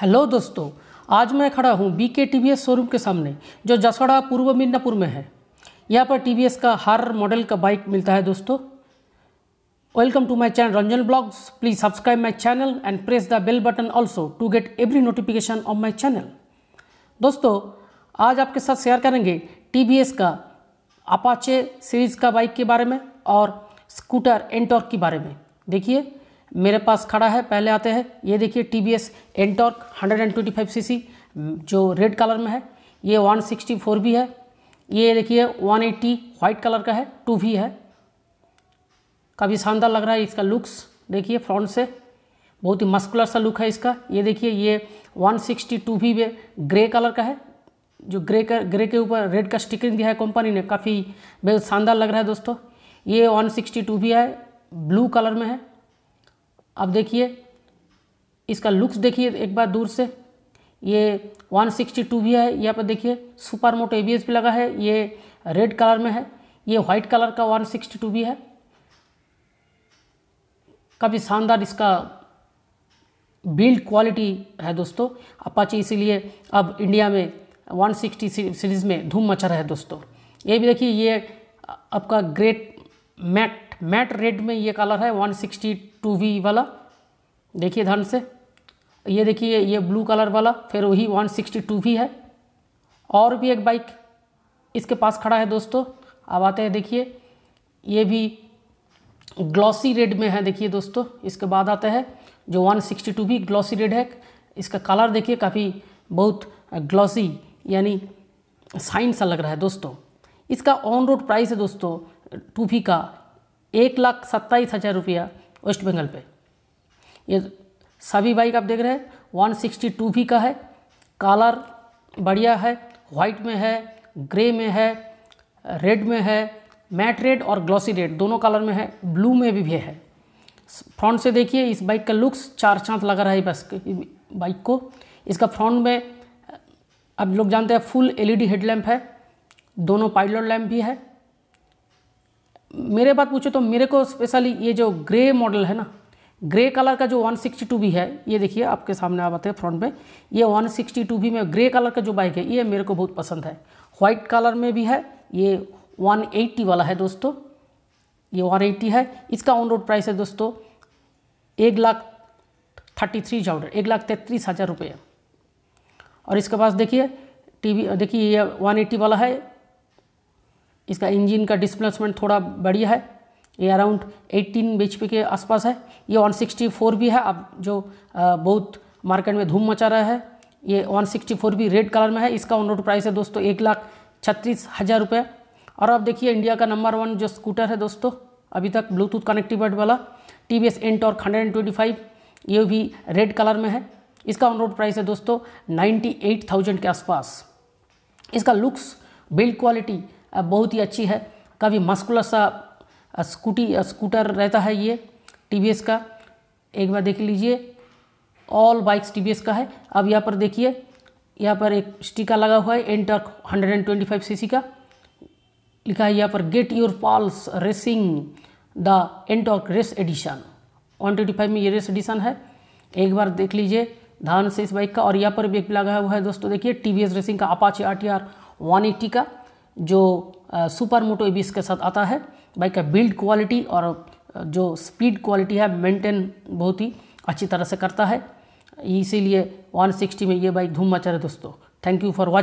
hello दोस्तों आज मैं खड़ा हूँ बी के टी वी एस शोरूम के सामने जो जसवाड़ा पूर्व मिदनापुर में है यहाँ पर टी वी एस का हर मॉडल का बाइक मिलता है दोस्तों welcome to my channel Ranjan blogs please subscribe my channel and press the bell button also to get every notification of my channel दोस्तों आज आपके साथ शेयर करेंगे टी का अपाचे सीरीज़ का बाइक के बारे में और स्कूटर एंटॉर्क के बारे में देखिए मेरे पास खड़ा है पहले आते हैं ये देखिए TVS NTorq hundred जो रेड कलर में है ये 164 भी है ये देखिए 180 वाइट कलर का है टू भी है काफ़ी शानदार लग रहा है इसका लुक्स देखिए फ्रंट से बहुत ही मस्कुलर सा लुक है इसका ये देखिए ये 162 भी ग्रे कलर का है जो ग्रे का ग्रे के ऊपर रेड का स्टिकरिंग दिया है कंपनी ने काफ़ी बेहद शानदार लग रहा है दोस्तों ये 162 भी है ब्लू कलर में है अब देखिए इसका लुक्स देखिए एक बार दूर से ये 162 भी है यहाँ पर देखिए सुपर मोटो ए पे लगा है ये रेड कलर में है ये वाइट कलर का 162 भी है काफ़ी शानदार इसका बिल्ड क्वालिटी है दोस्तों अपाची इसीलिए अब इंडिया में 160 सीरीज़ में धूम मचा रहा है दोस्तों ये भी देखिए ये आपका ग्रेट मैट मैट रेड में ये कलर है सिक्सटी टू वी वाला देखिए ध्यान से ये देखिए ये ब्लू कलर वाला फिर वही वन सिक्सटी टू भी है और भी एक बाइक इसके पास खड़ा है दोस्तों अब आते हैं देखिए ये भी ग्लॉसी रेड में है देखिए दोस्तों इसके बाद आता है जो वन सिक्सटी टू भी ग्लॉसी रेड है इसका कलर देखिए काफ़ी बहुत ग्लॉसी यानी साइन सा लग रहा है दोस्तों इसका ऑन रोड प्राइस है दोस्तों टूफी का एक लाख सत्ताईस हज़ार रुपया वेस्ट बंगाल पे ये सभी बाइक आप देख रहे हैं 162 का है कलर बढ़िया है वाइट में है ग्रे में है रेड में है मैट रेड और ग्लॉसी रेड दोनों कलर में है ब्लू में भी, भी है फ्रंट से देखिए इस बाइक का लुक्स चार चांद लगा रहा है बस बाइक को इसका फ्रंट में अब लोग जानते हैं फुल एलईडी हेडलैम्प है दोनों पाइलट लैम्प भी है मेरे बात पूछो तो मेरे को स्पेशली ये जो ग्रे मॉडल है ना ग्रे कलर का जो 162 भी है ये देखिए आपके सामने आ पाते हैं फ्रंट में ये 162 भी में ग्रे कलर का जो बाइक है ये मेरे को बहुत पसंद है वाइट कलर में भी है ये 180 वाला है दोस्तों ये 180 है इसका ऑन रोड प्राइस है दोस्तों एक लाख थर्टी थ्री थाउजेंड एक लाख तैंतीस हज़ार रुपये और इसके पास देखिए टी देखिए ये वन वाला है इसका इंजन का डिस्प्लेसमेंट थोड़ा बढ़िया है ये अराउंड 18 बी के आसपास है ये 164 भी है अब जो बहुत मार्केट में धूम मचा रहा है ये 164 भी रेड कलर में है इसका ऑन रोड प्राइस है दोस्तों एक लाख छत्तीस हज़ार रुपये और अब देखिए इंडिया का नंबर वन जो स्कूटर है दोस्तों अभी तक ब्लूटूथ कनेक्टिविटी वाला TVS NTorq hundred ये भी रेड कलर में है इसका ऑन रोड प्राइस है दोस्तों नाइन्टी के आसपास इसका लुक्स बिल्ड क्वालिटी बहुत ही अच्छी है काफ़ी मस्कुलर सा स्कूटी स्कूटर रहता है ये टी का एक बार देख लीजिए ऑल बाइक्स टी का है अब यहाँ पर देखिए यहाँ पर एक स्टिका लगा हुआ है एंटक 125 सीसी का लिखा है यहाँ पर get your pulse racing the NTorq race edition 125 में ये रेस एडिशन है एक बार देख लीजिए धान से इस बाइक का और यहाँ पर भी एक लगा हुआ है दोस्तों देखिए टी रेसिंग का अपाचे आर टी का जो सुपर मोटो एबिस के साथ आता है बाइक का बिल्ड क्वालिटी और जो स्पीड क्वालिटी है मेंटेन बहुत ही अच्छी तरह से करता है इसीलिए 160 में ये बाइक धूम मचा रहे दोस्तों थैंक यू फॉर वॉच